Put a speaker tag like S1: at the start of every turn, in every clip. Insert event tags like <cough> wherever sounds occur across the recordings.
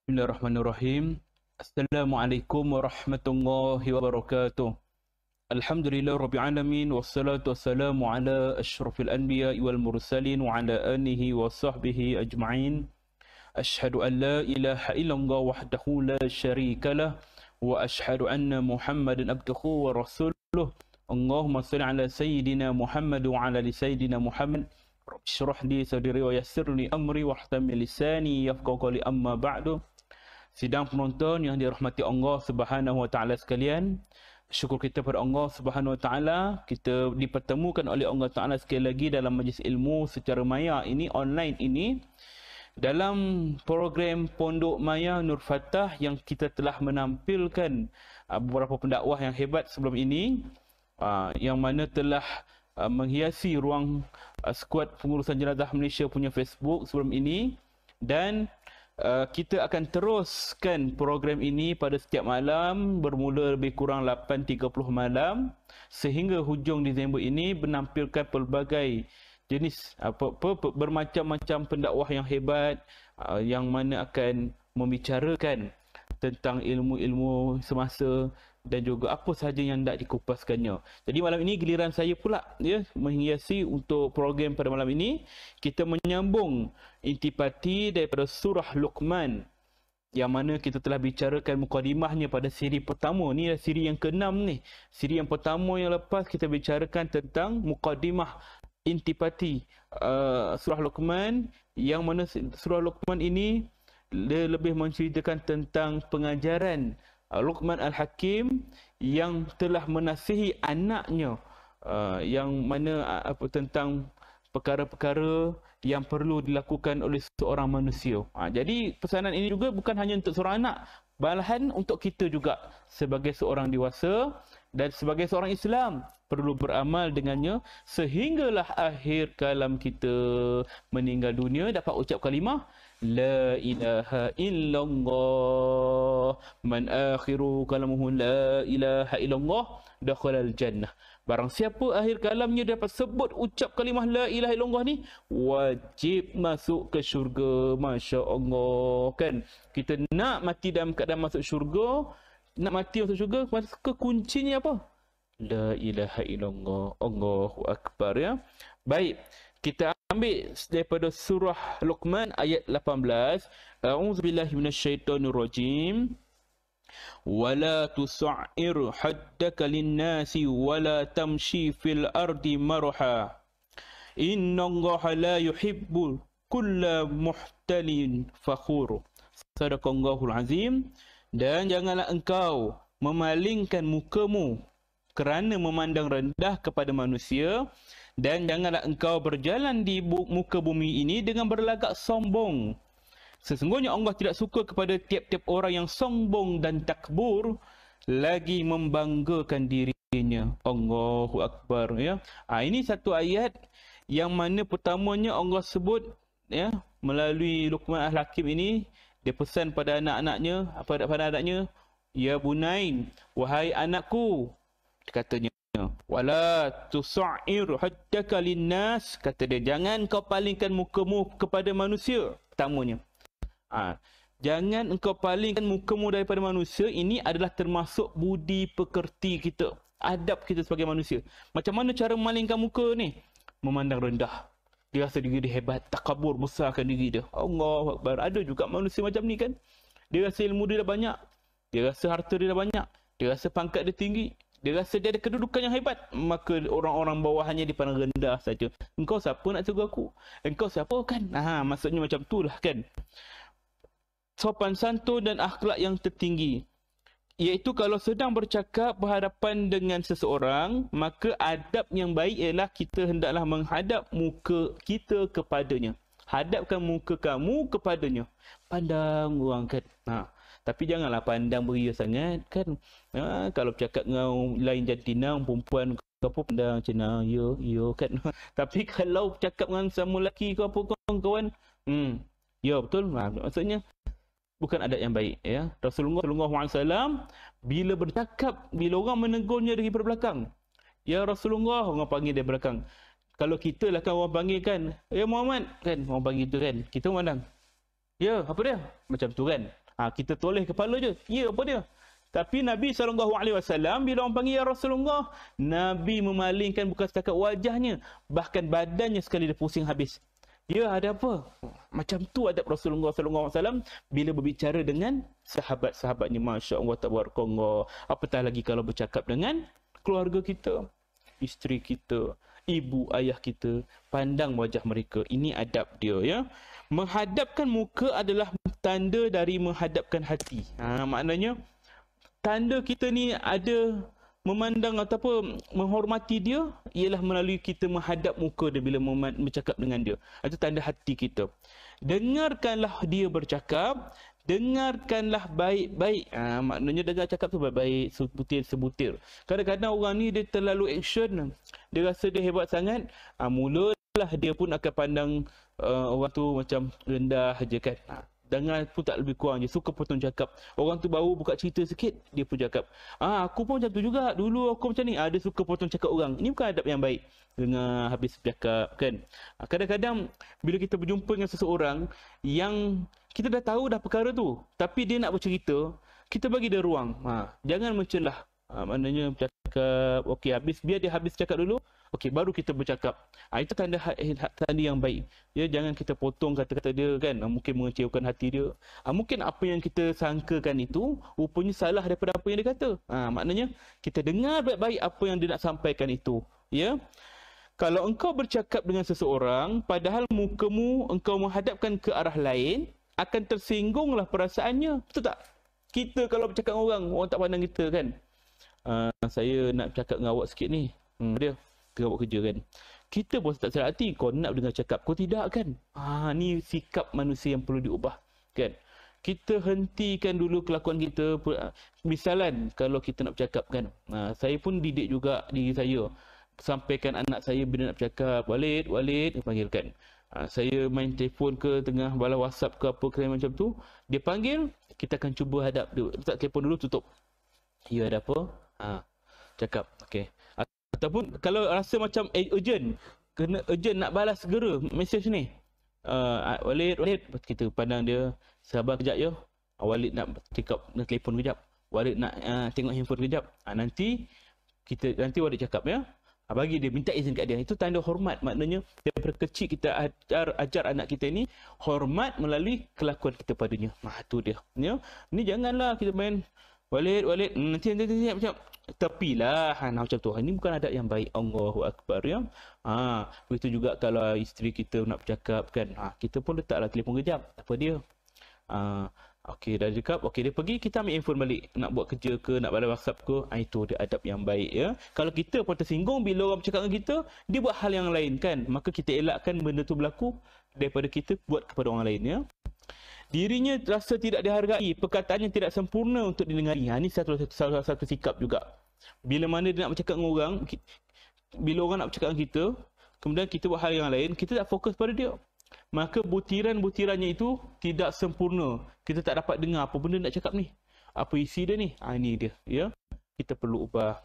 S1: Bismillahirrahmanirrahim. Assalamualaikum warahmatullahi wabarakatuh. Alhamdulillah Rabbil Alamin Wassalatu wassalamu ala ashrafil anbiya wal mursalin Wa ala anihi wa sahbihi ajma'in Ashhadu an la ilaha illallah wahdahu la sharika lah Wa ashhadu anna muhammadan abduhu wa rasuluh Allahumma salli ala sayyidina Muhammad wa ala li sayyidina Muhammad Rabbi syrah li sadri wa yassirni amri wa htami lisani yafqa qali amma ba'du sidang penonton yang dirahmati Allah Subhanahu Wa Taala sekalian. Syukur kita kepada Allah Subhanahu Wa Taala kita dipertemukan oleh Allah Taala sekali lagi dalam majlis ilmu secara maya ini online ini dalam program Pondok Maya Nur Fatah yang kita telah menampilkan ah, beberapa pendakwah yang hebat sebelum ini ah, yang mana telah ah, menghiasi ruang skuad pengurusan jenazah Malaysia punya Facebook sebelum ini dan uh, kita akan teruskan program ini pada setiap malam bermula lebih kurang 8.30 malam sehingga hujung Disember ini menampilkan pelbagai jenis apa, apa, apa bermacam-macam pendakwah yang hebat uh, yang mana akan membicarakan tentang ilmu-ilmu semasa dan juga apa sahaja yang nak dikupaskannya. Jadi malam ini giliran saya pula ya menghiasi untuk program pada malam ini kita menyambung intipati daripada surah Luqman yang mana kita telah bicarakan mukadimahnya pada siri pertama. Ni adalah siri yang keenam ni. Siri yang pertama yang lepas kita bicarakan tentang mukadimah intipati uh, surah Luqman yang mana surah Luqman ini dia lebih menceritakan tentang pengajaran Ah, Luqman Al-Hakim yang telah menasihi anaknya uh, yang mana uh, apa tentang perkara-perkara yang perlu dilakukan oleh seorang manusia. Ha, jadi pesanan ini juga bukan hanya untuk seorang anak, balahan untuk kita juga sebagai seorang dewasa dan sebagai seorang Islam perlu beramal dengannya sehinggalah akhir kalam kita meninggal dunia dapat ucap kalimah لا إله إلا الله من آخر كلمه لا إله إلا الله دخل الجنة Barang siapa akhir kalamnya dapat sebut ucap kalimah la ilaha illallah ni wajib masuk ke syurga masya-Allah kan kita nak mati dalam keadaan masuk syurga nak mati masuk syurga masuk ke kuncinya apa la ilaha illallah Allahu akbar ya baik kita ambil daripada surah Luqman ayat 18 a'udzu billahi minasyaitonir rajim ولا تسعر حدك للناس ولا تمشي في الأرض مرحا إن الله لا يحب كل محتل فخور صدق الله العظيم dan janganlah engkau memalingkan mukamu kerana memandang rendah kepada manusia dan janganlah engkau berjalan di bu- muka bumi ini dengan berlagak sombong. Sesungguhnya Allah tidak suka kepada tiap-tiap orang yang sombong dan takbur lagi membanggakan dirinya. Allahu Akbar. Ya. Ha, ini satu ayat yang mana pertamanya Allah sebut ya, melalui Luqman Al-Hakim ini. Dia pesan pada anak-anaknya, pada, pada anaknya, Ya Bunain, wahai anakku, katanya. Ya. wala tusair hattaka linnas kata dia jangan kau palingkan mukamu kepada manusia pertamanya ha. jangan engkau palingkan mukamu daripada manusia ini adalah termasuk budi pekerti kita adab kita sebagai manusia macam mana cara memalingkan muka ni memandang rendah dia rasa diri dia hebat takabur besarkan diri dia Allah Akbar ada juga manusia macam ni kan dia rasa ilmu dia dah banyak dia rasa harta dia dah banyak dia rasa pangkat dia tinggi dia rasa dia ada kedudukan yang hebat maka orang-orang bawahannya hanya dipandang rendah saja engkau siapa nak suruh aku engkau siapa kan ha maksudnya macam tu lah kan sopan santun dan akhlak yang tertinggi iaitu kalau sedang bercakap berhadapan dengan seseorang maka adab yang baik ialah kita hendaklah menghadap muka kita kepadanya hadapkan muka kamu kepadanya pandang orang kan ha tapi janganlah pandang beria sangat kan ha, kalau bercakap dengan lain jantina perempuan kau pun pandang macam nah, yo yo kan <laughs> tapi kalau bercakap dengan sama lelaki kau apa kawan kawan hmm yo betul ha, maksudnya bukan adat yang baik ya Rasulullah sallallahu alaihi bila bercakap bila orang menegurnya dari belakang ya Rasulullah orang panggil dari belakang kalau kita lah kan orang panggil kan ya Muhammad kan orang panggil tu kan kita pandang ya apa dia macam tu kan Ha, kita toleh kepala je. Ya, apa dia? Tapi Nabi SAW bila orang panggil Ya Rasulullah, Nabi memalingkan bukan setakat wajahnya, bahkan badannya sekali dia pusing habis. Ya, ada apa? Macam tu adab Rasulullah SAW bila berbicara dengan sahabat-sahabatnya. Masya Allah, tak buat Apatah lagi kalau bercakap dengan keluarga kita, isteri kita, ibu, ayah kita. Pandang wajah mereka. Ini adab dia, ya. Menghadapkan muka adalah tanda dari menghadapkan hati. Ha, maknanya tanda kita ni ada memandang ataupun menghormati dia ialah melalui kita menghadap muka dia bila bercakap dengan dia. Itu tanda hati kita. Dengarkanlah dia bercakap, dengarkanlah baik-baik. Ha, maknanya dengar cakap tu baik-baik sebutir-sebutir. Kadang-kadang orang ni dia terlalu action, dia rasa dia hebat sangat, ha, mula lah dia pun akan pandang uh, orang tu macam rendah je kan ha, dengar pun tak lebih kurang je suka potong cakap orang tu baru buka cerita sikit dia pun cakap ah aku pun macam tu juga dulu aku macam ni ah, suka potong cakap orang ini bukan adab yang baik dengar habis bercakap kan ah, kadang-kadang bila kita berjumpa dengan seseorang yang kita dah tahu dah perkara tu tapi dia nak bercerita kita bagi dia ruang ha, jangan lah. ha, maknanya bercakap okey habis biar dia habis cakap dulu Okey, baru kita bercakap. Ha, itu tanda eh, tanda yang baik. Ya, jangan kita potong kata-kata dia kan. Ah, mungkin mengecewakan hati dia. Ha, mungkin apa yang kita sangkakan itu rupanya salah daripada apa yang dia kata. Ha, maknanya kita dengar baik-baik apa yang dia nak sampaikan itu. Ya. Kalau engkau bercakap dengan seseorang padahal mukamu engkau menghadapkan ke arah lain, akan tersinggunglah perasaannya. Betul tak? Kita kalau bercakap dengan orang, orang tak pandang kita kan. Uh, saya nak cakap dengan awak sikit ni. Hmm, dia ketika buat kerja kan kita pun tak sedar hati kau nak dengar cakap kau tidak kan ha ni sikap manusia yang perlu diubah kan kita hentikan dulu kelakuan kita misalan kalau kita nak bercakap kan ha, saya pun didik juga diri saya sampaikan anak saya bila nak bercakap Walid, Walid, dia panggil kan ha, saya main telefon ke tengah balas whatsapp ke apa kena macam tu dia panggil kita akan cuba hadap dia letak telefon dulu tutup you ya, ada apa? Ha, cakap, okay ataupun kalau rasa macam eh, urgent kena urgent nak balas segera mesej ni uh, Walid Walid kita pandang dia sabar kejap yo ah, Walid nak cakap nak telefon kejap Walid nak uh, tengok handphone kejap uh, nanti kita nanti Walid cakap ya uh, bagi dia minta izin kat dia itu tanda hormat maknanya daripada kecil kita ajar, ajar anak kita ni hormat melalui kelakuan kita padanya nah dia ya ni janganlah kita main Walid, Walid, hmm, nanti nanti nanti macam tepilah ha, nah, macam tu. Ini bukan adat yang baik. Allahu akbar ya. Ha, begitu juga kalau isteri kita nak bercakap kan. Ha, kita pun letaklah telefon kejap. Apa dia? Ha, okey dah cakap. Okey dia pergi kita ambil handphone balik. Nak buat kerja ke, nak balas WhatsApp ke. Ha, itu dia adab yang baik ya. Kalau kita pun tersinggung bila orang bercakap dengan kita, dia buat hal yang lain kan. Maka kita elakkan benda tu berlaku daripada kita buat kepada orang lain ya dirinya rasa tidak dihargai perkataannya tidak sempurna untuk didengari ha ni satu satu, satu, satu sikap juga bila mana dia nak bercakap dengan orang bila orang nak bercakap dengan kita kemudian kita buat hal yang lain kita tak fokus pada dia maka butiran-butirannya itu tidak sempurna kita tak dapat dengar apa benda nak cakap ni apa isi dia ni ha ni dia ya kita perlu ubah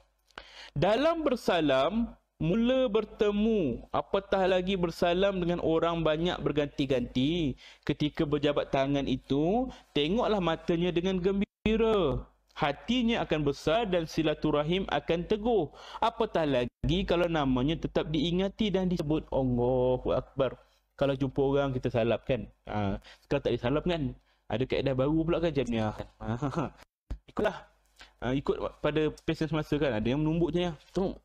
S1: dalam bersalam mula bertemu apatah lagi bersalam dengan orang banyak berganti-ganti ketika berjabat tangan itu tengoklah matanya dengan gembira hatinya akan besar dan silaturahim akan teguh apatah lagi kalau namanya tetap diingati dan disebut Allahu Akbar kalau jumpa orang kita salap kan ha, sekarang tak disalap kan ada kaedah baru pula kan jamnya ha, ha, ha, ikutlah ha, ikut pada pesan semasa kan ada yang menumbuk je ya. tengok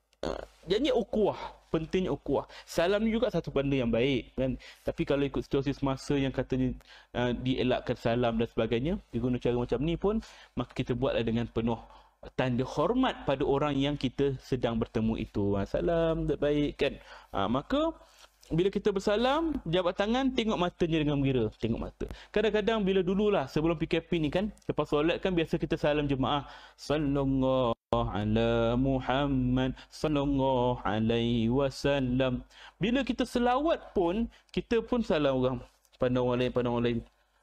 S1: jadi ukuah pentingnya ukuah salam ni juga satu benda yang baik kan tapi kalau ikut situasi semasa yang katanya uh, dielakkan salam dan sebagainya guna cara macam ni pun maka kita buatlah dengan penuh tanda hormat pada orang yang kita sedang bertemu itu ha, salam baik kan uh, maka bila kita bersalam, jabat tangan, tengok matanya dengan gembira. Tengok mata. Kadang-kadang bila dululah sebelum PKP ni kan, lepas solat kan biasa kita salam jemaah. Salam ala Muhammad sallallahu alaihi wasallam. Bila kita selawat pun, kita pun salah orang. Pandang orang lain, pandang orang lain.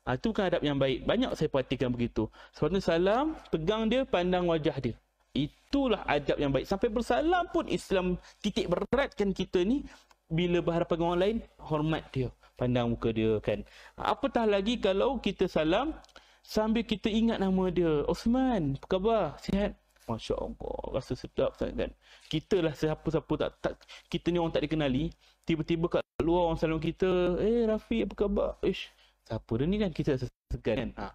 S1: Ha, itu bukan adab yang baik. Banyak saya perhatikan begitu. Sepatutnya salam, pegang dia, pandang wajah dia. Itulah adab yang baik. Sampai bersalam pun Islam titik beratkan kita ni bila berhadapan dengan orang lain, hormat dia. Pandang muka dia kan. Apatah lagi kalau kita salam sambil kita ingat nama dia. Osman, apa khabar? Sihat? Masya Allah, rasa sedap sangat kan. Kita lah siapa-siapa tak, tak, kita ni orang tak dikenali. Tiba-tiba kat luar orang salam kita, eh Rafi apa khabar? Ish, siapa dia ni kan kita rasa segan kan. Ha.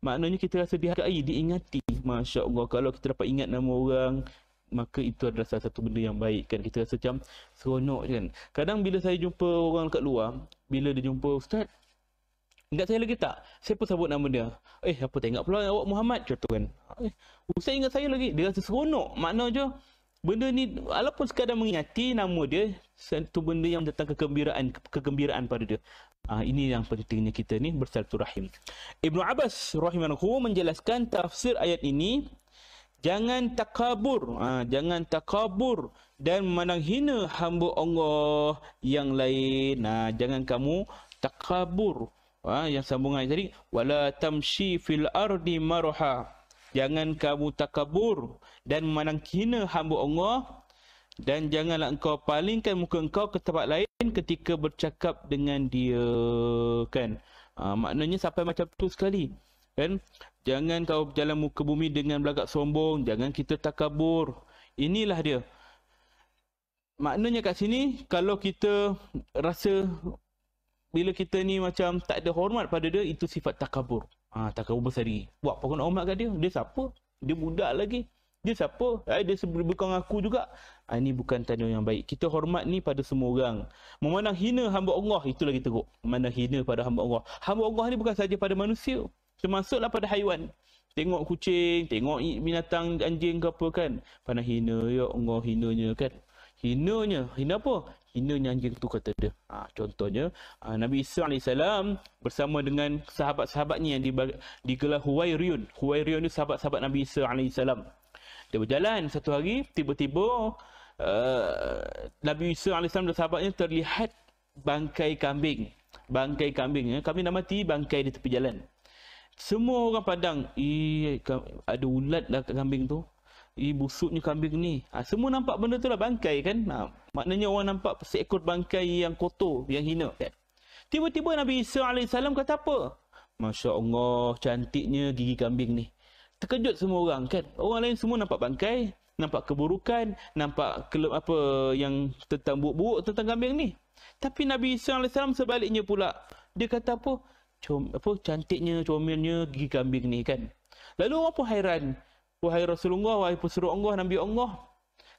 S1: Maknanya kita rasa dihargai, diingati. Masya Allah, kalau kita dapat ingat nama orang, maka itu adalah salah satu benda yang baik kan. Kita rasa macam seronok kan. Kadang bila saya jumpa orang kat luar, bila dia jumpa Ustaz, ingat saya lagi tak? Siapa sebut nama dia? Eh, apa tengok pula awak Muhammad? Contoh kan eh, saya ingat saya lagi dia rasa seronok maknanya benda ni walaupun sekadar mengingati nama dia satu benda yang datang kegembiraan kegembiraan pada dia Ah ini yang pentingnya kita ni rahim. Ibnu Abbas rahimahullahu menjelaskan tafsir ayat ini jangan takabur, ha, jangan takabur dan memandang hina hamba Allah yang lain. Nah, ha, jangan kamu takabur. Ha, yang sambungan tadi wala tamshi fil ardi maruha. Jangan kamu takabur dan memandang hina hamba Allah dan janganlah engkau palingkan muka engkau ke tempat lain ketika bercakap dengan dia kan. Ha, maknanya sampai macam tu sekali. Kan? Jangan kau berjalan muka bumi dengan belagak sombong, jangan kita takabur. Inilah dia. Maknanya kat sini kalau kita rasa bila kita ni macam tak ada hormat pada dia itu sifat takabur. Ha, tak Abu Basari. Buat apa nak hormat kat dia? Dia siapa? Dia muda lagi. Dia siapa? Eh, dia sebelum bukan aku juga. Ha, ini bukan tanda yang baik. Kita hormat ni pada semua orang. Memandang hina hamba Allah, itu lagi teruk. Memandang hina pada hamba Allah. Hamba Allah ni bukan saja pada manusia. Termasuklah pada haiwan. Tengok kucing, tengok binatang anjing ke apa kan. Pandang hina, ya Allah hinanya kan. Hinanya, hina apa? hinanya anjing tu kata dia. Ha, contohnya ha, Nabi Isa AS bersama dengan sahabat-sahabatnya yang digelar Huwairiyun. Huwairiyun ni sahabat-sahabat Nabi Isa AS. Dia berjalan satu hari tiba-tiba uh, Nabi Isa AS dan sahabatnya terlihat bangkai kambing. Bangkai kambing. Eh. Kambing dah mati bangkai di tepi jalan. Semua orang padang, ada ulat dah lah kambing tu. Ih, busuknya kambing ni. Ha, semua nampak benda tu lah bangkai kan. Ha, maknanya orang nampak seekor bangkai yang kotor, yang hina. Kan? Tiba-tiba Nabi Isa AS kata apa? Masya Allah, cantiknya gigi kambing ni. Terkejut semua orang kan. Orang lain semua nampak bangkai, nampak keburukan, nampak kelep apa yang tentang buruk-buruk tentang kambing ni. Tapi Nabi Isa AS sebaliknya pula. Dia kata apa? Com apa cantiknya, comelnya gigi kambing ni kan. Lalu apa hairan? Wahai Rasulullah, wahai pesuruh Allah, Nabi Allah.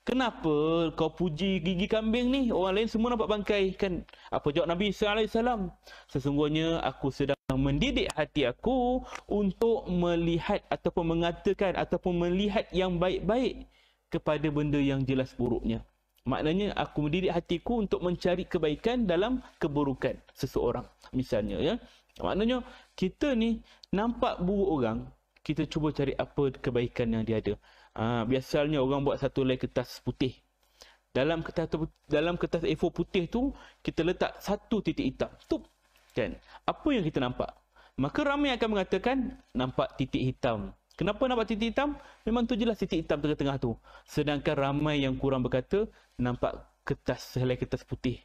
S1: Kenapa kau puji gigi kambing ni? Orang lain semua nampak bangkai kan? Apa jawab Nabi SAW? Sesungguhnya aku sedang mendidik hati aku untuk melihat ataupun mengatakan ataupun melihat yang baik-baik kepada benda yang jelas buruknya. Maknanya aku mendidik hatiku untuk mencari kebaikan dalam keburukan seseorang. Misalnya ya. Maknanya kita ni nampak buruk orang, kita cuba cari apa kebaikan yang dia ada. Ha, biasanya orang buat satu lay kertas putih. Dalam kertas dalam kertas A4 putih tu kita letak satu titik hitam. Tu kan. Apa yang kita nampak? Maka ramai akan mengatakan nampak titik hitam. Kenapa nampak titik hitam? Memang tu jelas titik hitam tengah-tengah tu. Sedangkan ramai yang kurang berkata nampak kertas sehelai kertas putih.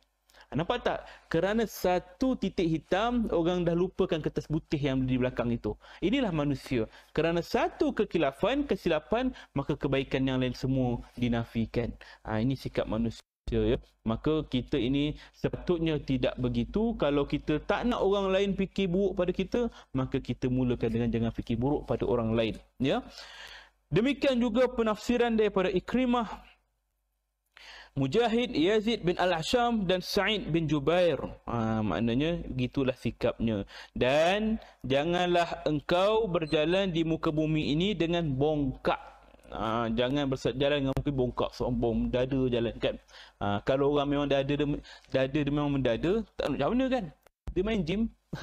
S1: Nampak tak? Kerana satu titik hitam, orang dah lupakan kertas putih yang di belakang itu. Inilah manusia. Kerana satu kekilafan, kesilapan, maka kebaikan yang lain semua dinafikan. Ha, ini sikap manusia. Ya. Maka kita ini sepatutnya tidak begitu Kalau kita tak nak orang lain fikir buruk pada kita Maka kita mulakan dengan jangan fikir buruk pada orang lain Ya. Demikian juga penafsiran daripada Ikrimah Mujahid, Yazid bin al asham dan Sa'id bin Jubair. Ha, maknanya, gitulah sikapnya. Dan, janganlah engkau berjalan di muka bumi ini dengan bongkak. Ha, jangan berjalan dengan muka bongkak, sombong, dada jalan kan. Ha, kalau orang memang dada, dada dia memang mendada, tak nak macam ni kan? Dia main gym, <laughs>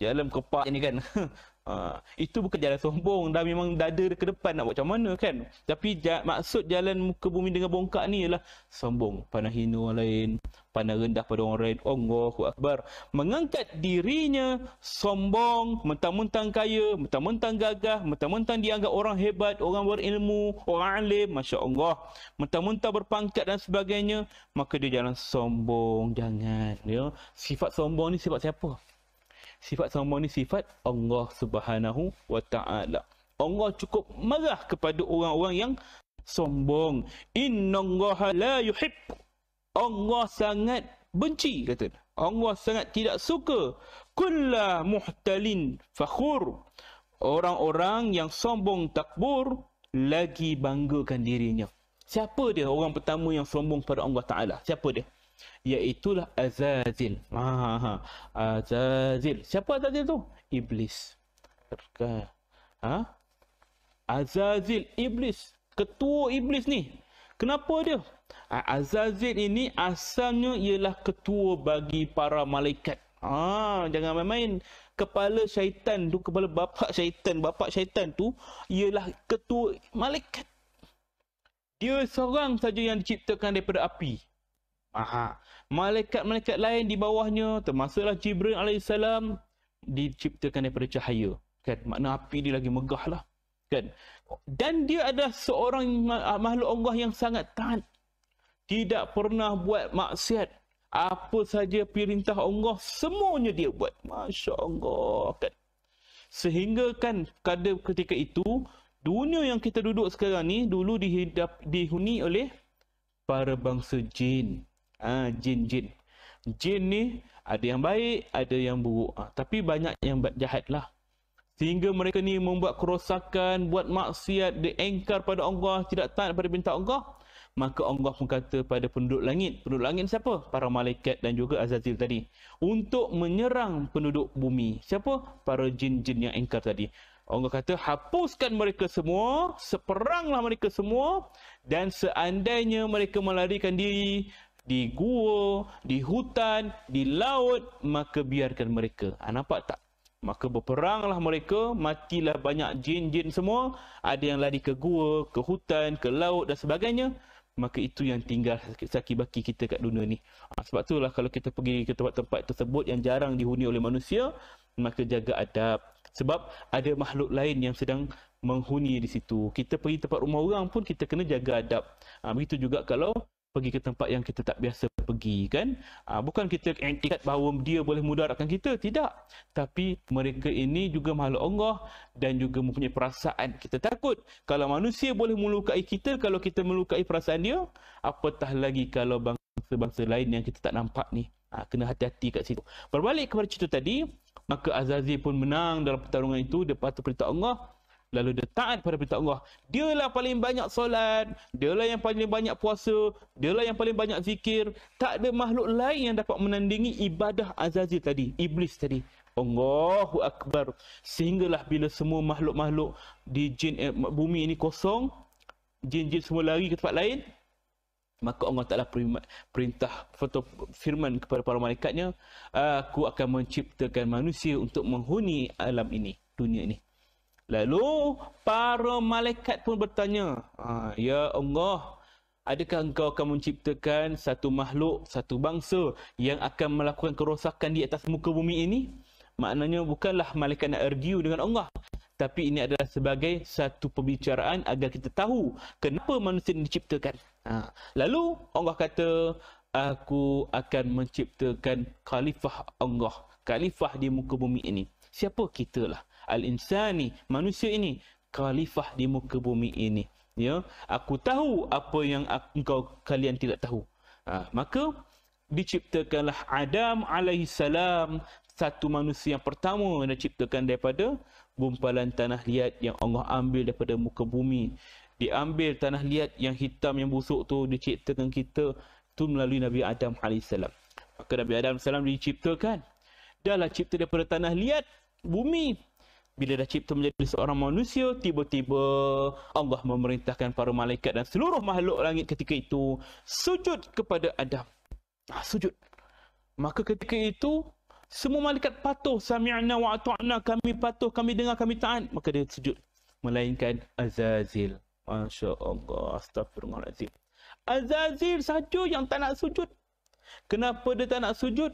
S1: jalan kepak ni kan. <laughs> Ha, itu bukan jalan sombong. Dah memang dada ke depan nak buat macam mana kan. Tapi ja, maksud jalan muka bumi dengan bongkak ni ialah sombong. Pandang hina orang lain. Pandang rendah pada orang lain. Allahu Akbar. Mengangkat dirinya sombong. Mentang-mentang kaya. Mentang-mentang gagah. Mentang-mentang dianggap orang hebat. Orang berilmu. Orang alim. Masya Allah. Mentang-mentang berpangkat dan sebagainya. Maka dia jalan sombong. Jangan. Ya? Sifat sombong ni sifat siapa? sifat sombong ni sifat Allah Subhanahu wa taala. Allah cukup marah kepada orang-orang yang sombong. Innallaha la yuhib. Allah sangat benci kata. Allah sangat tidak suka kullu muhtalin fakhur. Orang-orang yang sombong takbur lagi banggakan dirinya. Siapa dia orang pertama yang sombong pada Allah Taala? Siapa dia? Iaitulah Azazil. Ha, ha, ha. Azazil. Siapa Azazil tu? Iblis. Ha? Azazil. Iblis. Ketua Iblis ni. Kenapa dia? Azazil ini asalnya ialah ketua bagi para malaikat. Ah, ha, jangan main-main. Kepala syaitan tu, kepala bapa syaitan, bapa syaitan tu ialah ketua malaikat. Dia seorang saja yang diciptakan daripada api. Aha. Malaikat-malaikat lain di bawahnya termasuklah Jibril alaihissalam diciptakan daripada cahaya. Kan? Makna api dia lagi megah lah. Kan? Dan dia adalah seorang ah, makhluk Allah yang sangat taat. Tidak pernah buat maksiat. Apa saja perintah Allah, semuanya dia buat. Masya Allah. Kan? Sehingga kan pada ketika itu, dunia yang kita duduk sekarang ni dulu dihidap, dihuni oleh para bangsa jin jin-jin. Ha, jin ni ada yang baik, ada yang buruk. Ha, tapi banyak yang jahat lah. Sehingga mereka ni membuat kerosakan, buat maksiat, diengkar pada Allah, tidak taat pada perintah Allah. Maka Allah pun kata pada penduduk langit. Penduduk langit siapa? Para malaikat dan juga Azazil tadi. Untuk menyerang penduduk bumi. Siapa? Para jin-jin yang engkar tadi. Allah kata hapuskan mereka semua, seperanglah mereka semua dan seandainya mereka melarikan diri, di gua, di hutan, di laut, maka biarkan mereka. Ha, nampak tak? Maka berperanglah mereka, matilah banyak jin-jin semua. Ada yang lari ke gua, ke hutan, ke laut dan sebagainya. Maka itu yang tinggal saki-baki kita kat dunia ni. Ha, sebab lah kalau kita pergi ke tempat-tempat tersebut yang jarang dihuni oleh manusia, maka jaga adab. Sebab ada makhluk lain yang sedang menghuni di situ. Kita pergi tempat rumah orang pun kita kena jaga adab. Ha, begitu juga kalau pergi ke tempat yang kita tak biasa pergi kan uh, bukan kita intikat bahawa dia boleh mudaratkan kita tidak tapi mereka ini juga makhluk Allah dan juga mempunyai perasaan kita takut kalau manusia boleh melukai kita kalau kita melukai perasaan dia apatah lagi kalau bangsa-bangsa lain yang kita tak nampak ni uh, kena hati-hati kat situ berbalik kepada cerita tadi maka Azazi pun menang dalam pertarungan itu dia patut perintah Allah lalu dia taat pada perintah Allah dialah paling banyak solat dialah yang paling banyak puasa dialah yang paling banyak zikir tak ada makhluk lain yang dapat menandingi ibadah azazil tadi iblis tadi Allahu akbar sehinggalah bila semua makhluk-makhluk di jin eh, bumi ini kosong jin-jin semua lari ke tempat lain maka Allah Taala perintah foto firman kepada para malaikatnya aku akan menciptakan manusia untuk menghuni alam ini dunia ini Lalu para malaikat pun bertanya, ah, Ya Allah, adakah engkau akan menciptakan satu makhluk, satu bangsa yang akan melakukan kerosakan di atas muka bumi ini? Maknanya bukanlah malaikat nak argue dengan Allah. Tapi ini adalah sebagai satu pembicaraan agar kita tahu kenapa manusia ini diciptakan. Ha. Lalu Allah kata, aku akan menciptakan khalifah Allah. Khalifah di muka bumi ini. Siapa kita lah? al-insani manusia ini khalifah di muka bumi ini ya aku tahu apa yang aku, engkau kalian tidak tahu ha, maka diciptakanlah Adam alaihi salam satu manusia yang pertama yang diciptakan daripada gumpalan tanah liat yang Allah ambil daripada muka bumi diambil tanah liat yang hitam yang busuk tu diciptakan kita tu melalui Nabi Adam alaihi salam maka Nabi Adam alaihi salam diciptakan dahlah cipta daripada tanah liat bumi bila dah cipta menjadi seorang manusia, tiba-tiba Allah memerintahkan para malaikat dan seluruh makhluk langit ketika itu sujud kepada Adam. Ah, sujud. Maka ketika itu, semua malaikat patuh. Sami'na wa atu'na. Kami patuh, kami dengar, kami taat. Maka dia sujud. Melainkan Azazil. Masya Allah. Astagfirullahaladzim. Azazil saja yang tak nak sujud. Kenapa dia tak nak sujud?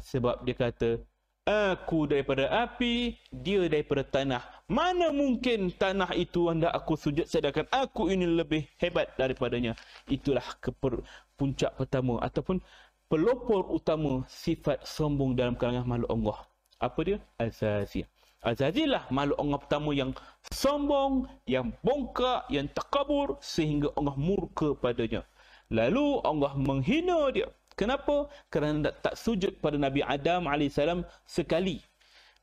S1: Sebab dia kata, Aku daripada api, dia daripada tanah. Mana mungkin tanah itu anda aku sujud sedangkan aku ini lebih hebat daripadanya. Itulah keper, puncak pertama ataupun pelopor utama sifat sombong dalam kalangan makhluk Allah. Apa dia? Azazil. Azazil lah makhluk Allah pertama yang sombong, yang bongkak, yang takabur sehingga Allah murka padanya. Lalu Allah menghina dia. Kenapa? Kerana tak, sujud pada Nabi Adam AS sekali.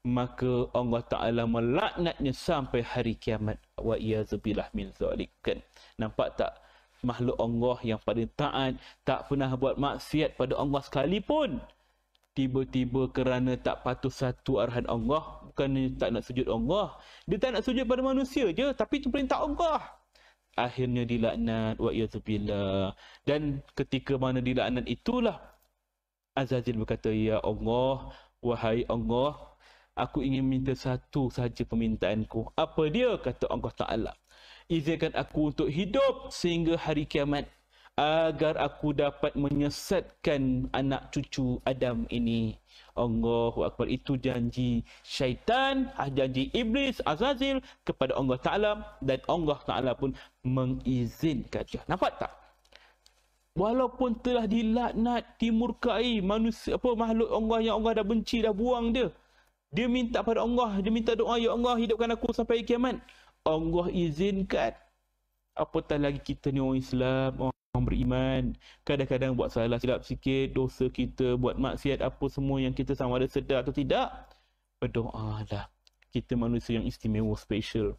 S1: Maka Allah Ta'ala melaknatnya sampai hari kiamat. Wa iyazubillah min zalik. Kan? Nampak tak? Makhluk Allah yang paling taat, tak pernah buat maksiat pada Allah sekalipun. Tiba-tiba kerana tak patuh satu arahan Allah, bukannya tak nak sujud Allah. Dia tak nak sujud pada manusia je, tapi itu perintah Allah akhirnya dilaknat wa yadzubillah dan ketika mana dilaknat itulah Azazil berkata ya Allah wahai Allah aku ingin minta satu sahaja permintaanku apa dia kata Allah Taala izinkan aku untuk hidup sehingga hari kiamat agar aku dapat menyesatkan anak cucu Adam ini. Allah. Akbar. Itu janji syaitan, ah, janji iblis, azazil kepada Allah Ta'ala dan Allah Ta'ala pun mengizinkan. Nampak tak? Walaupun telah dilaknat, dimurkai manusia apa makhluk Allah yang Allah dah benci dah buang dia. Dia minta pada Allah, dia minta doa ya Allah hidupkan aku sampai kiamat. Allah izinkan apatah lagi kita ni orang Islam, orang beriman, kadang-kadang buat salah silap sikit, dosa kita, buat maksiat apa semua yang kita sama ada sedar atau tidak, berdoa lah. Kita manusia yang istimewa, special.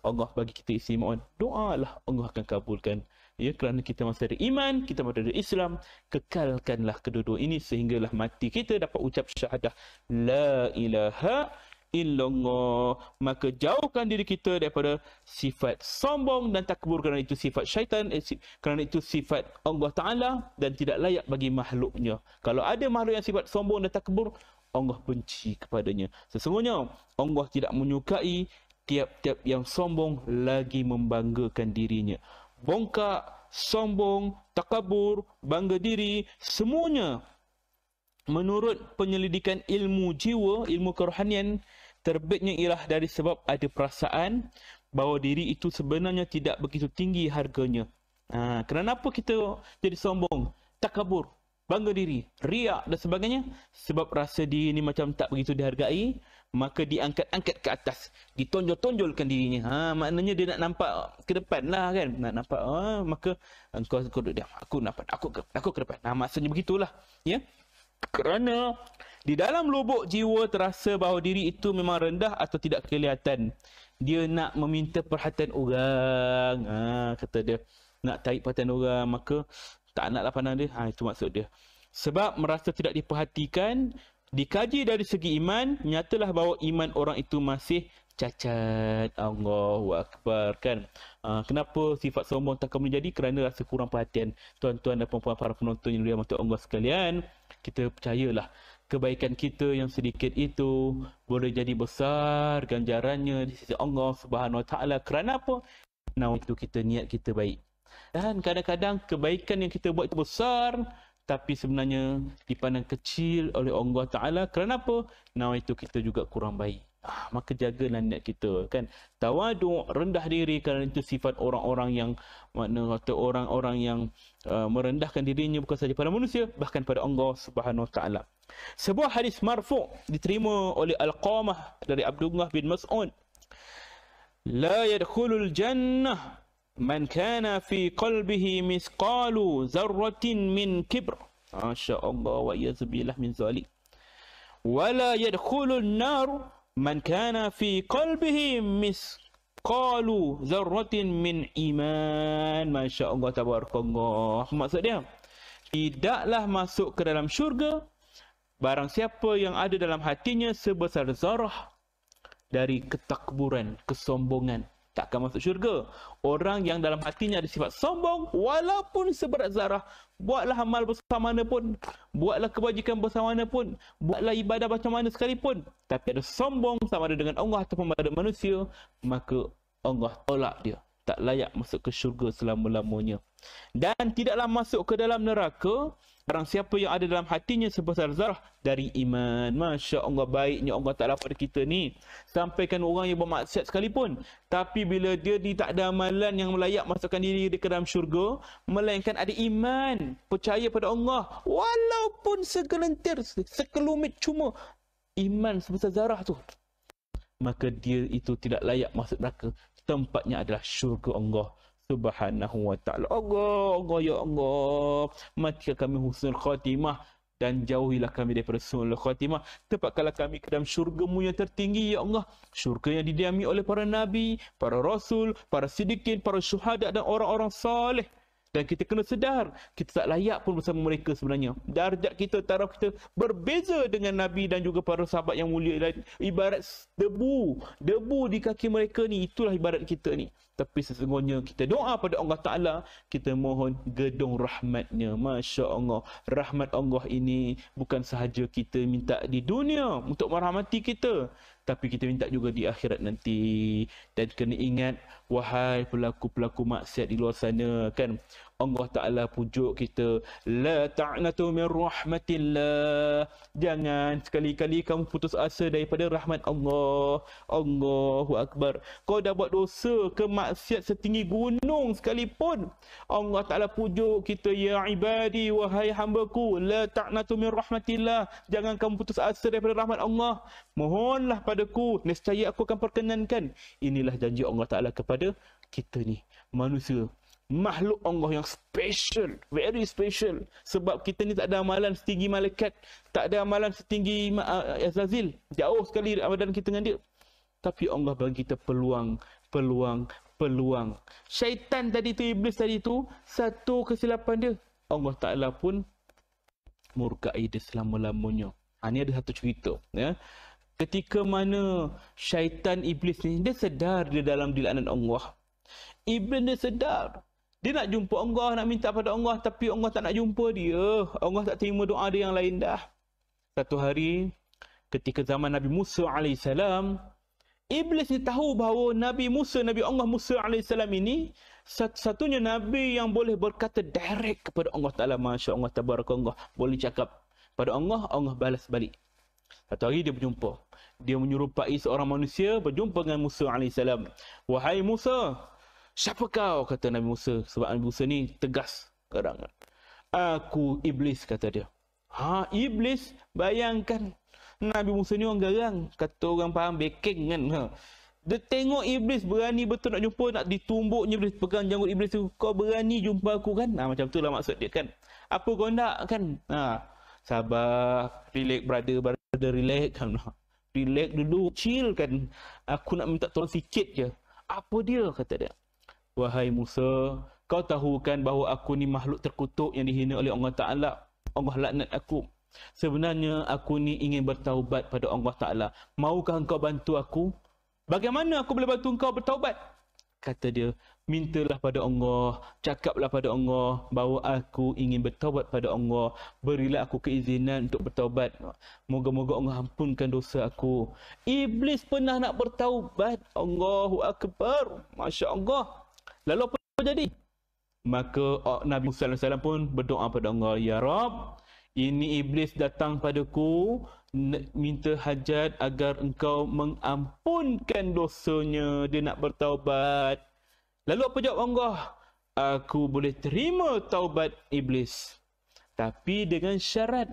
S1: Allah bagi kita istimewa, doa lah Allah akan kabulkan. Ya, kerana kita masih ada iman, kita masih ada Islam, kekalkanlah kedua-dua ini sehinggalah mati kita dapat ucap syahadah. La ilaha illongo maka jauhkan diri kita daripada sifat sombong dan takabur kerana itu sifat syaitan eh, si, kerana itu sifat Allah Taala dan tidak layak bagi makhluknya kalau ada makhluk yang sifat sombong dan takabur, Allah benci kepadanya sesungguhnya Allah tidak menyukai tiap-tiap yang sombong lagi membanggakan dirinya bongkak sombong takabur bangga diri semuanya menurut penyelidikan ilmu jiwa ilmu kerohanian terbitnya irah dari sebab ada perasaan bahawa diri itu sebenarnya tidak begitu tinggi harganya. Ha, kenapa kita jadi sombong, takabur, bangga diri, riak dan sebagainya? Sebab rasa diri ini macam tak begitu dihargai, maka diangkat-angkat ke atas, ditonjol-tonjolkan dirinya. Ha, maknanya dia nak nampak ke depan lah kan, nak nampak, ha, maka engkau, engkau duduk diam, aku nampak, aku, aku ke depan. Ha, maksudnya begitulah. Ya? Kerana di dalam lubuk jiwa terasa bahawa diri itu memang rendah atau tidak kelihatan. Dia nak meminta perhatian orang. Ha, kata dia. Nak tarik perhatian orang. Maka tak naklah pandang dia. Ha, itu maksud dia. Sebab merasa tidak diperhatikan. Dikaji dari segi iman. Nyatalah bahawa iman orang itu masih cacat. Allahu Akbar. Kan? Ha, kenapa sifat sombong tak akan menjadi? Kerana rasa kurang perhatian. Tuan-tuan dan puan-puan para penonton yang dia mati Allah Sekalian kita percayalah kebaikan kita yang sedikit itu boleh jadi besar ganjarannya di sisi Allah Subhanahu Wa Taala kerana apa? Nah itu kita niat kita baik. Dan kadang-kadang kebaikan yang kita buat itu besar tapi sebenarnya dipandang kecil oleh Allah Taala kerana apa? Nah itu kita juga kurang baik. Ah, maka jagalah niat kita kan Tawadu rendah diri kerana itu sifat orang-orang yang makna kata orang-orang yang uh, merendahkan dirinya bukan sahaja pada manusia bahkan pada Allah Subhanahu Wa Taala sebuah hadis marfu diterima oleh Al-Qamah dari Abdullah bin Mas'ud la yadkhulul jannah man kana fi qalbihi misqalu zarratin min kibr masya Allah wa iyyaz billah min zalik wala yadkhulun nar man kana fi qalbihi misqalu dzarratin min iman masya Allah tabarakallah maksud dia tidaklah masuk ke dalam syurga barang siapa yang ada dalam hatinya sebesar zarah dari ketakburan kesombongan tak akan masuk syurga. Orang yang dalam hatinya ada sifat sombong, walaupun seberat zarah, buatlah amal bersama mana pun, buatlah kebajikan bersama mana pun, buatlah ibadah macam mana sekalipun. Tapi ada sombong sama ada dengan Allah ataupun pada manusia, maka Allah tolak dia. Tak layak masuk ke syurga selama-lamanya. Dan tidaklah masuk ke dalam neraka Barang siapa yang ada dalam hatinya sebesar zarah dari iman. Masya Allah baiknya Allah tak lapar kita ni. Sampaikan orang yang bermaksud sekalipun. Tapi bila dia ni tak ada amalan yang layak masukkan diri di ke dalam syurga. Melainkan ada iman. Percaya pada Allah. Walaupun segelentir, sekelumit cuma iman sebesar zarah tu. Maka dia itu tidak layak masuk neraka. Tempatnya adalah syurga Allah subhanahu wa ta'ala. Allah, Allah, ya Allah. Matikan kami husnul khatimah dan jauhilah kami daripada sunnah khatimah. Tempatkanlah kami ke dalam syurgamu yang tertinggi, Ya Allah. Syurga yang didiami oleh para nabi, para rasul, para sidikin, para syuhada dan orang-orang soleh. Dan kita kena sedar, kita tak layak pun bersama mereka sebenarnya. Darjat kita, taraf kita berbeza dengan Nabi dan juga para sahabat yang mulia. Ibarat debu, debu di kaki mereka ni, itulah ibarat kita ni. Tapi sesungguhnya kita doa pada Allah Ta'ala Kita mohon gedung rahmatnya Masya Allah Rahmat Allah ini bukan sahaja kita minta di dunia Untuk merahmati kita Tapi kita minta juga di akhirat nanti Dan kena ingat Wahai pelaku-pelaku maksiat di luar sana kan Allah Ta'ala pujuk kita La ta'natu min rahmatillah Jangan sekali-kali kamu putus asa daripada rahmat Allah Allahu Akbar Kau dah buat dosa ke maksiat setinggi gunung sekalipun Allah Ta'ala pujuk kita Ya ibadi wahai hamba ku, La ta'natu min rahmatillah Jangan kamu putus asa daripada rahmat Allah Mohonlah padaku Nescaya aku akan perkenankan Inilah janji Allah Ta'ala kepada kita ni manusia makhluk Allah yang special, very special. Sebab kita ni tak ada amalan setinggi malaikat, tak ada amalan setinggi Azazil. Jauh sekali amalan kita dengan dia. Tapi Allah bagi kita peluang, peluang, peluang. Syaitan tadi tu, Iblis tadi tu, satu kesilapan dia. Allah Ta'ala pun murkai dia selama-lamanya. Ha, ini ada satu cerita. Ya. Ketika mana syaitan Iblis ni, dia sedar dia dalam dilanan Allah. Iblis dia sedar. Dia nak jumpa Allah, nak minta pada Allah tapi Allah tak nak jumpa dia. Allah tak terima doa dia yang lain dah. Satu hari ketika zaman Nabi Musa AS, Iblis ni tahu bahawa Nabi Musa, Nabi Allah Musa AS ini satu-satunya Nabi yang boleh berkata direct kepada Allah Ta'ala. Masya Allah, tabarakat Allah. Boleh cakap pada Allah, Allah balas balik. Satu hari dia berjumpa. Dia menyerupai seorang manusia berjumpa dengan Musa AS. Wahai Musa, Siapa kau? Kata Nabi Musa. Sebab Nabi Musa ni tegas kadang Aku Iblis, kata dia. Ha, Iblis? Bayangkan. Nabi Musa ni orang garang. Kata orang faham baking kan. Ha. Dia tengok Iblis berani betul nak jumpa, nak ditumbuk Iblis. Pegang janggut Iblis tu. Kau berani jumpa aku kan? Ha, macam tu lah maksud dia kan. Apa kau nak kan? Ha. Sabar, relax brother, brother relax <laughs> kan. Relax dulu, chill kan. Aku nak minta tolong sikit je. Apa dia kata dia? Wahai Musa, kau tahu kan bahawa aku ni makhluk terkutuk yang dihina oleh Allah Ta'ala. Allah laknat aku. Sebenarnya aku ni ingin bertaubat pada Allah Ta'ala. Maukah engkau bantu aku? Bagaimana aku boleh bantu engkau bertaubat? Kata dia, mintalah pada Allah, cakaplah pada Allah bahawa aku ingin bertaubat pada Allah. Berilah aku keizinan untuk bertaubat. Moga-moga Allah ampunkan dosa aku. Iblis pernah nak bertaubat. Allahu Akbar. Masya Allah. Lalu apa, yang jadi? Maka oh, Nabi Musa SAW pun berdoa pada Allah, Ya Rab, ini iblis datang padaku minta hajat agar engkau mengampunkan dosanya. Dia nak bertaubat. Lalu apa jawab Allah? Aku boleh terima taubat iblis. Tapi dengan syarat.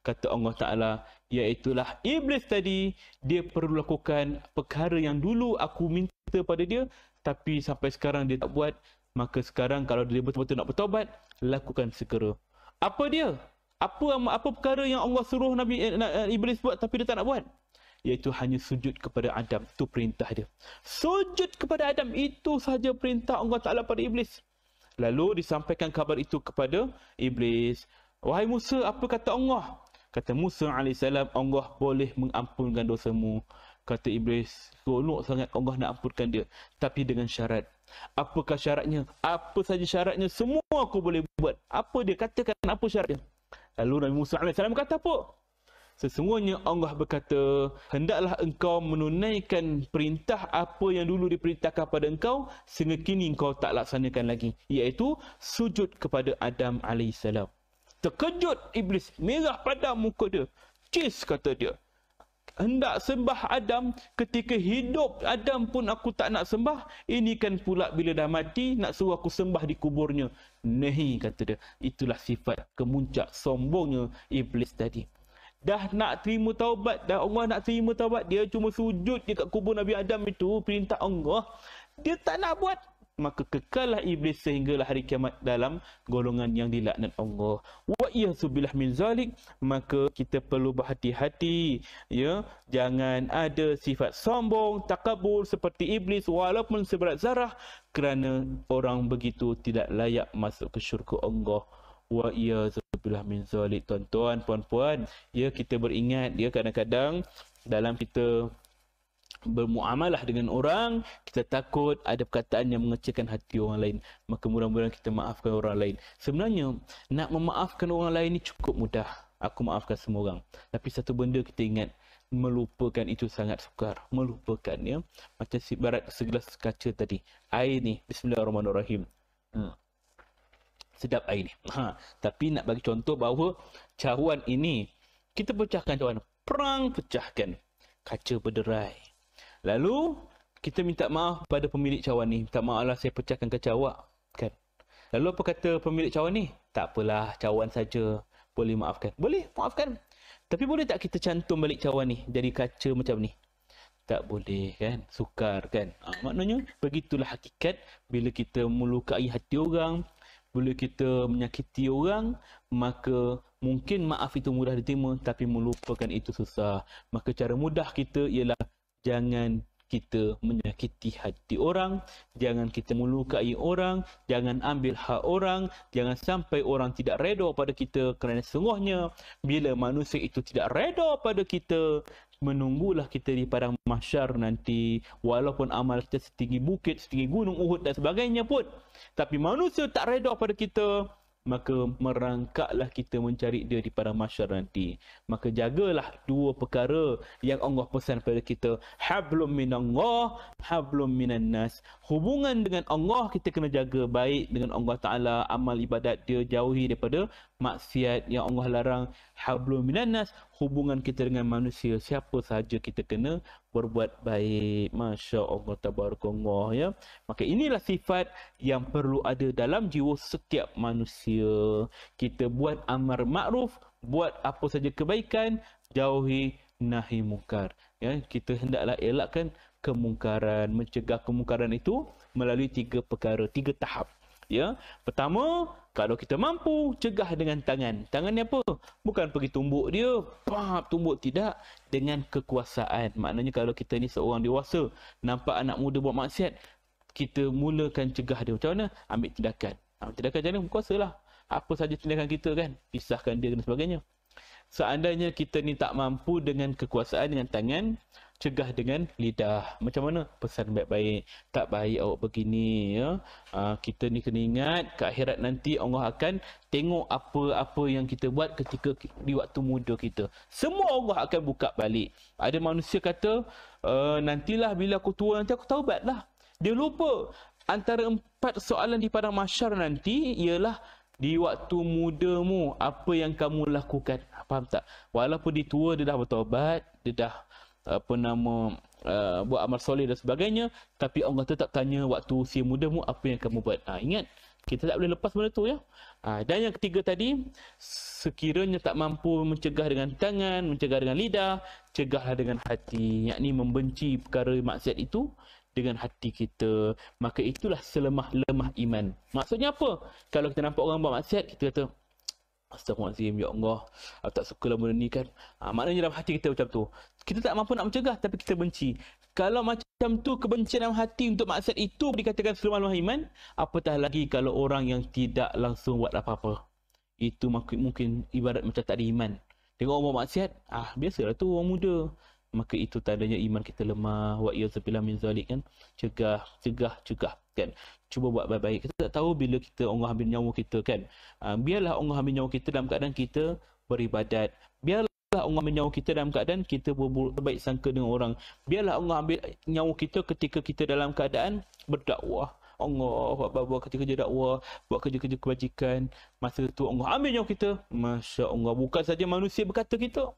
S1: Kata Allah Ta'ala, iaitulah iblis tadi, dia perlu lakukan perkara yang dulu aku minta pada dia, tapi sampai sekarang dia tak buat maka sekarang kalau dia betul-betul nak bertobat lakukan segera apa dia apa apa perkara yang Allah suruh Nabi eh, eh, Iblis buat tapi dia tak nak buat iaitu hanya sujud kepada Adam tu perintah dia sujud kepada Adam itu sahaja perintah Allah Taala pada Iblis lalu disampaikan kabar itu kepada Iblis wahai Musa apa kata Allah kata Musa Salam Allah boleh mengampunkan dosamu kata Iblis seronok sangat Allah nak ampunkan dia tapi dengan syarat apakah syaratnya apa saja syaratnya semua aku boleh buat apa dia katakan apa syaratnya lalu Nabi Musa AS kata apa Sesungguhnya Allah berkata, hendaklah engkau menunaikan perintah apa yang dulu diperintahkan kepada engkau sehingga kini engkau tak laksanakan lagi. Iaitu sujud kepada Adam AS. Terkejut Iblis, merah pada muka dia. Cis kata dia hendak sembah Adam ketika hidup Adam pun aku tak nak sembah ini kan pula bila dah mati nak suruh aku sembah di kuburnya nehi kata dia itulah sifat kemuncak sombongnya iblis tadi dah nak terima taubat dah Allah nak terima taubat dia cuma sujud dekat kubur Nabi Adam itu perintah Allah dia tak nak buat maka kekallah iblis sehinggalah hari kiamat dalam golongan yang dilaknat Allah. Wa yasubillah min zalik maka kita perlu berhati-hati ya jangan ada sifat sombong takabur seperti iblis walaupun seberat zarah kerana orang begitu tidak layak masuk ke syurga Allah. Wa yasubillah min zalik tuan-tuan puan-puan ya kita beringat ya kadang-kadang dalam kita bermuamalah dengan orang kita takut ada perkataan yang mengecewakan hati orang lain maka mudah-mudahan kita maafkan orang lain sebenarnya nak memaafkan orang lain ni cukup mudah aku maafkan semua orang tapi satu benda kita ingat melupakan itu sangat sukar melupakan ya macam si barat segelas kaca tadi air ni bismillahirrahmanirrahim hmm. sedap air ni ha tapi nak bagi contoh bahawa cawan ini kita pecahkan cawan perang pecahkan kaca berderai Lalu kita minta maaf pada pemilik cawan ni. Minta maaflah saya pecahkan kaca awak. Kan? Lalu apa kata pemilik cawan ni? Tak apalah, cawan saja boleh maafkan. Boleh, maafkan. Tapi boleh tak kita cantum balik cawan ni jadi kaca macam ni? Tak boleh kan? Sukar kan? Ha, maknanya begitulah hakikat bila kita melukai hati orang, bila kita menyakiti orang, maka mungkin maaf itu mudah diterima tapi melupakan itu susah. Maka cara mudah kita ialah jangan kita menyakiti hati orang, jangan kita melukai orang, jangan ambil hak orang, jangan sampai orang tidak redha pada kita kerana sungguhnya bila manusia itu tidak redha pada kita, menunggulah kita di padang masyar nanti walaupun amal kita setinggi bukit, setinggi gunung Uhud dan sebagainya pun tapi manusia tak redha pada kita, maka merangkaklah kita mencari dia di padang mahsyar nanti maka jagalah dua perkara yang Allah pesan pada kita hablum minallah hablum minan nas hubungan dengan Allah kita kena jaga baik dengan Allah taala amal ibadat dia jauhi daripada maksiat yang Allah larang hablum minan nas hubungan kita dengan manusia siapa sahaja kita kena berbuat baik masya Allah tabarakallah ya maka inilah sifat yang perlu ada dalam jiwa setiap manusia kita buat amar makruf buat apa sahaja kebaikan jauhi nahi mungkar ya kita hendaklah elakkan kemungkaran mencegah kemungkaran itu melalui tiga perkara tiga tahap ya pertama kalau kita mampu, cegah dengan tangan. Tangan ni apa? Bukan pergi tumbuk dia. Pap, tumbuk tidak. Dengan kekuasaan. Maknanya kalau kita ni seorang dewasa, nampak anak muda buat maksiat, kita mulakan cegah dia. Macam mana? Ambil tindakan. Ambil ha, tindakan macam mana? Kuasa lah. Apa saja tindakan kita kan? Pisahkan dia dan sebagainya. Seandainya kita ni tak mampu dengan kekuasaan, dengan tangan, cegah dengan lidah macam mana pesan baik-baik tak baik awak begini ya ha, kita ni kena ingat ke akhirat nanti Allah akan tengok apa-apa yang kita buat ketika di waktu muda kita semua Allah akan buka balik ada manusia kata e, nantilah bila aku tua nanti aku tahu taubatlah dia lupa antara empat soalan di padang mahsyar nanti ialah di waktu mudamu apa yang kamu lakukan faham tak walaupun dia tua dia dah bertobat, dia dah apa nama uh, buat amal soleh dan sebagainya tapi Allah tetap tanya waktu usia mudamu apa yang kamu buat ha, ingat kita tak boleh lepas benda tu ya ha, dan yang ketiga tadi sekiranya tak mampu mencegah dengan tangan mencegah dengan lidah cegahlah dengan hati yakni membenci perkara maksiat itu dengan hati kita maka itulah selemah-lemah iman maksudnya apa kalau kita nampak orang buat maksiat kita kata Astaghfirullahaladzim, Ya Allah Aku tak suka lah benda ni kan ha, Maknanya dalam hati kita macam tu kita tak mampu nak mencegah tapi kita benci. Kalau macam tu kebencian dalam hati untuk maksiat itu dikatakan seluman iman, apatah lagi kalau orang yang tidak langsung buat apa-apa. Itu mungkin, mungkin ibarat macam tak ada iman. Tengok orang buat maksiat, ah biasalah tu orang muda. Maka itu tandanya iman kita lemah. Wa sepilah min zalik kan. Cegah, cegah, cegah kan. Cuba buat baik-baik. Kita tak tahu bila kita Allah ambil nyawa kita kan. Ah, biarlah Allah ambil nyawa kita dalam keadaan kita beribadat. Biarlah Biarlah Allah ambil nyawa kita dalam keadaan kita berburuk terbaik sangka dengan orang. Biarlah Allah ambil nyawa kita ketika kita dalam keadaan berdakwah. Allah buat apa buat kerja-kerja dakwah, buat kerja-kerja kebajikan. Masa tu Allah ambil nyawa kita. Masya Allah. Bukan saja manusia berkata kita.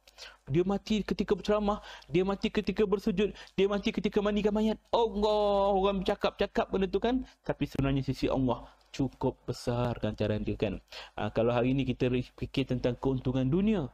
S1: Dia mati ketika berceramah. Dia mati ketika bersujud. Dia mati ketika mandikan mayat. Allah. Orang bercakap-cakap benda tu kan. Tapi sebenarnya sisi Allah cukup besar kan ganjaran dia kan. Ha, kalau hari ni kita fikir tentang keuntungan dunia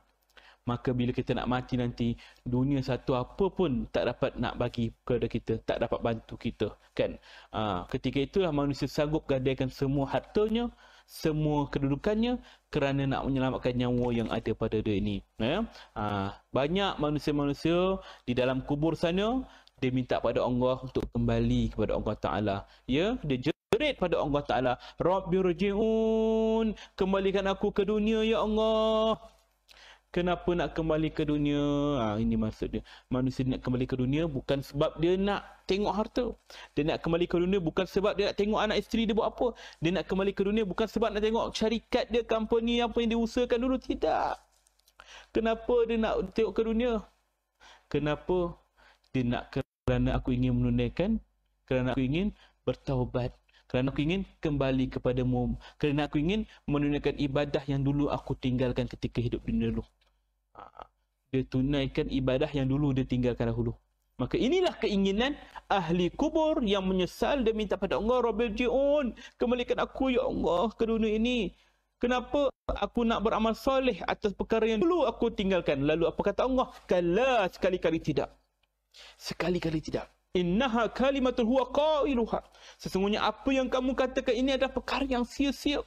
S1: maka bila kita nak mati nanti dunia satu apa pun tak dapat nak bagi kepada kita tak dapat bantu kita kan ha, ketika itulah manusia sanggup gadaikan semua hartanya semua kedudukannya kerana nak menyelamatkan nyawa yang ada pada dia ini ya ha, banyak manusia-manusia di dalam kubur sana dia minta pada Allah untuk kembali kepada Allah Ta'ala. Ya, dia jerit pada Allah Ta'ala. Rabbi Rajiun, kembalikan aku ke dunia, Ya Allah kenapa nak kembali ke dunia ha, ini maksudnya manusia nak kembali ke dunia bukan sebab dia nak tengok harta dia nak kembali ke dunia bukan sebab dia nak tengok anak isteri dia buat apa dia nak kembali ke dunia bukan sebab nak tengok syarikat dia company apa yang diusahakan dulu tidak kenapa dia nak tengok ke dunia kenapa dia nak kerana aku ingin menunaikan kerana aku ingin bertaubat kerana aku ingin kembali kepadamu kerana aku ingin menunaikan ibadah yang dulu aku tinggalkan ketika hidup di dulu ha. dia tunaikan ibadah yang dulu dia tinggalkan dahulu maka inilah keinginan ahli kubur yang menyesal dia minta pada Allah rabbil jiun kembalikan aku ya Allah ke dunia ini Kenapa aku nak beramal soleh atas perkara yang dulu aku tinggalkan? Lalu apa kata Allah? Kala sekali-kali tidak. Sekali-kali tidak innaha kalimatul huwa qailuha sesungguhnya apa yang kamu katakan ini adalah perkara yang sia-sia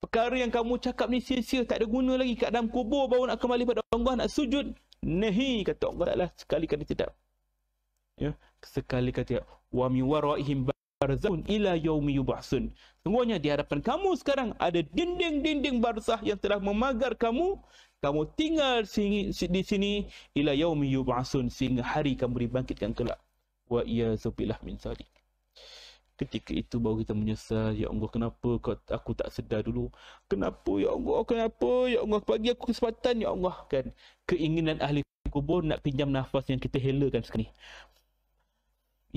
S1: perkara yang kamu cakap ni sia-sia tak ada guna lagi kat dalam kubur baru nak kembali pada Allah nak sujud nahi kata Allah taala sekali kata tidak ya sekali kata tidak wa mi waraihim barzakhun ila yaumi yub'atsun sesungguhnya di hadapan kamu sekarang ada dinding-dinding barzah yang telah memagar kamu kamu tinggal sini, di sini ila yaumi yub'atsun sehingga hari kamu dibangkitkan kelak wa iya zubillah min zari. Ketika itu baru kita menyesal, Ya Allah kenapa kau, aku tak sedar dulu? Kenapa Ya Allah? Kenapa Ya Allah? Bagi aku kesempatan Ya Allah kan? Keinginan ahli kubur nak pinjam nafas yang kita helakan sekarang ni.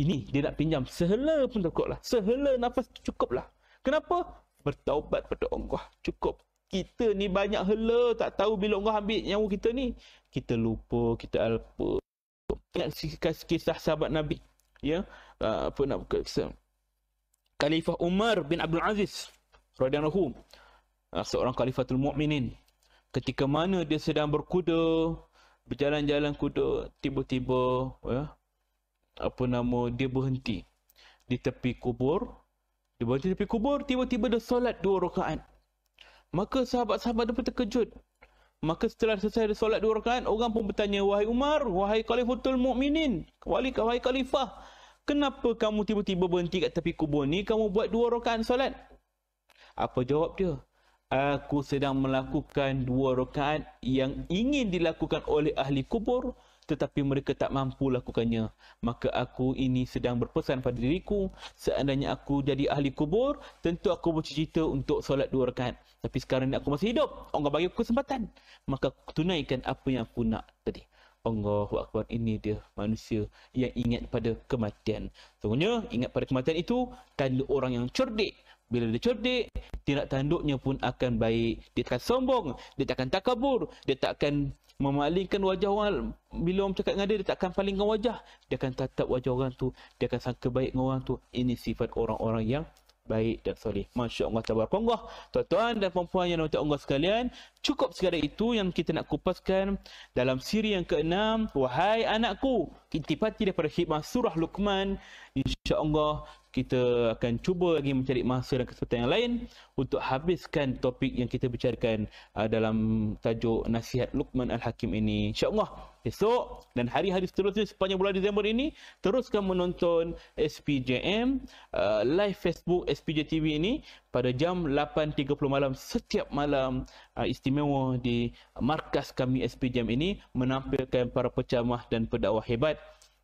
S1: Ini dia nak pinjam sehela pun cukup lah. Sehela nafas tu cukup lah. Kenapa? Bertaubat pada Allah. Cukup. Kita ni banyak hela tak tahu bila Allah ambil nyawa kita ni. Kita lupa, kita alpa. Kan, ingat kisah sahabat Nabi ya uh, apa nak buka kisah Khalifah Umar bin Abdul Aziz radhiyallahu anhu, ah, seorang khalifatul mukminin ketika mana dia sedang berkuda berjalan-jalan kuda tiba-tiba ya apa nama dia berhenti di tepi kubur dia berhenti di tepi kubur tiba-tiba dia solat dua rakaat maka sahabat-sahabat dia pun terkejut Maka setelah selesai solat dua rakaat, orang pun bertanya, Wahai Umar, wahai khalifatul mukminin, wali, wahai khalifah, kenapa kamu tiba-tiba berhenti kat tepi kubur ni, kamu buat dua rakaat solat? Apa jawab dia? Aku sedang melakukan dua rakaat yang ingin dilakukan oleh ahli kubur, tetapi mereka tak mampu lakukannya. Maka aku ini sedang berpesan pada diriku, seandainya aku jadi ahli kubur, tentu aku bercita untuk solat dua rakaat. Tapi sekarang ni aku masih hidup, Allah bagi aku kesempatan. Maka aku tunaikan apa yang aku nak tadi. Allahu Akbar ini dia manusia yang ingat pada kematian. Sebenarnya ingat pada kematian itu tanda orang yang cerdik. Bila dia cerdik, tindak tanduknya pun akan baik. Dia takkan sombong, dia takkan takabur, dia takkan memalingkan wajah orang bila orang cakap dengan dia dia takkan palingkan wajah dia akan tatap wajah orang tu dia akan sangka baik dengan orang tu ini sifat orang-orang yang baik dan soleh. Masya Allah tabarakallah. Tuan-tuan dan puan-puan yang dimuliakan Allah sekalian, cukup sekadar itu yang kita nak kupaskan dalam siri yang keenam. Wahai anakku, intipati daripada khidmat surah Luqman insya-Allah kita akan cuba lagi mencari masa dan kesempatan yang lain untuk habiskan topik yang kita bicarakan uh, dalam tajuk nasihat Luqman Al-Hakim ini. Insya-Allah esok dan hari-hari seterusnya sepanjang bulan Disember ini teruskan menonton SPJM uh, live Facebook SPJ TV ini pada jam 8.30 malam setiap malam uh, istimewa di markas kami SPJM ini menampilkan para pecamah dan pedakwah hebat.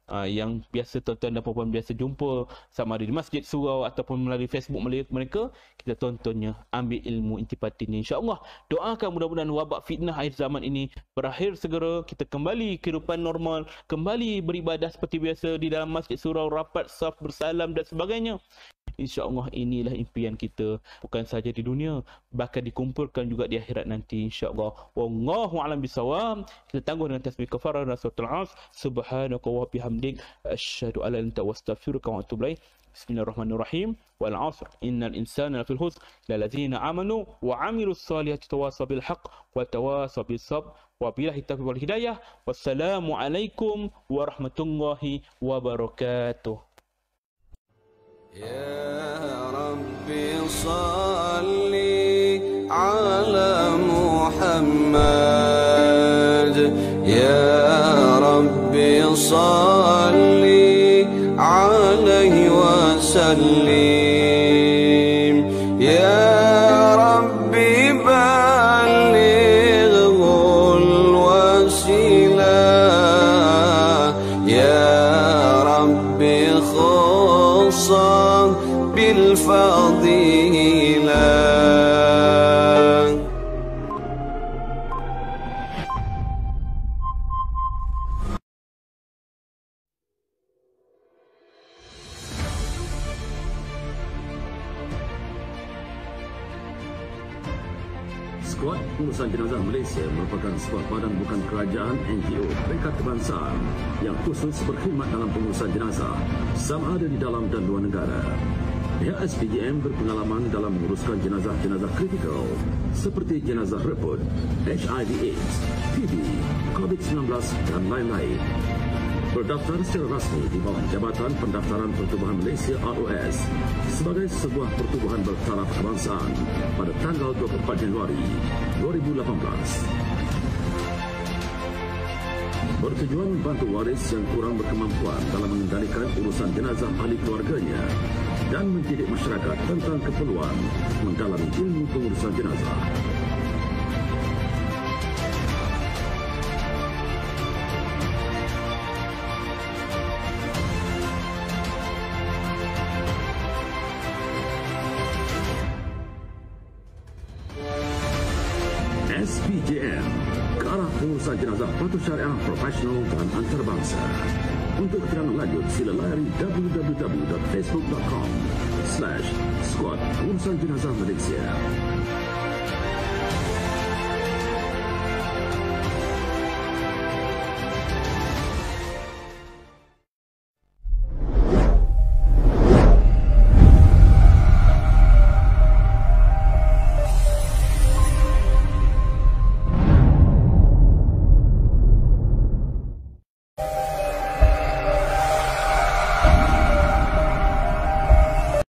S1: Ah, yang biasa tuan-tuan dan puan-puan biasa jumpa sama ada di masjid surau ataupun melalui Facebook mereka kita tontonnya ambil ilmu intipati ini insyaallah doakan mudah-mudahan wabak fitnah akhir zaman ini berakhir segera kita kembali kehidupan normal kembali beribadah seperti biasa di dalam masjid surau rapat saf bersalam dan sebagainya insyaAllah inilah impian kita bukan sahaja di dunia bahkan dikumpulkan juga di akhirat nanti insyaAllah Wallahu alam bisawam kita tangguh dengan tasbih kafarah dan suratul as subhanaka wa bihamdik asyhadu alla anta wa astaghfiruka wa atubu بسم الله الرحمن الرحيم والعصر إن الإنسان في الخسر للذين آمنوا وعملوا الصالحات تواصوا بالحق وتواصوا بالصبر وبالله التوفيق والهداية والسلام عليكم ورحمة الله وبركاته
S2: يا ربي صل على محمد يا ربي عليه وسلم kebangsaan yang khusus berkhidmat dalam pengurusan jenazah sama ada di dalam dan luar negara. Pihak SPGM berpengalaman dalam menguruskan jenazah-jenazah kritikal seperti jenazah reput, HIV AIDS, TB, COVID-19 dan lain-lain. Berdaftar secara rasmi di bawah Jabatan Pendaftaran Pertubuhan Malaysia ROS sebagai sebuah pertubuhan bertaraf kebangsaan pada tanggal 24 Januari 2018 bertujuan membantu waris yang kurang berkemampuan dalam mengendalikan urusan jenazah ahli keluarganya dan mencidik masyarakat tentang keperluan mendalami ilmu pengurusan jenazah. syariah profesional dan antarabangsa. Untuk terang lanjut, sila layari www.facebook.com slash squad urusan jenazah Malaysia.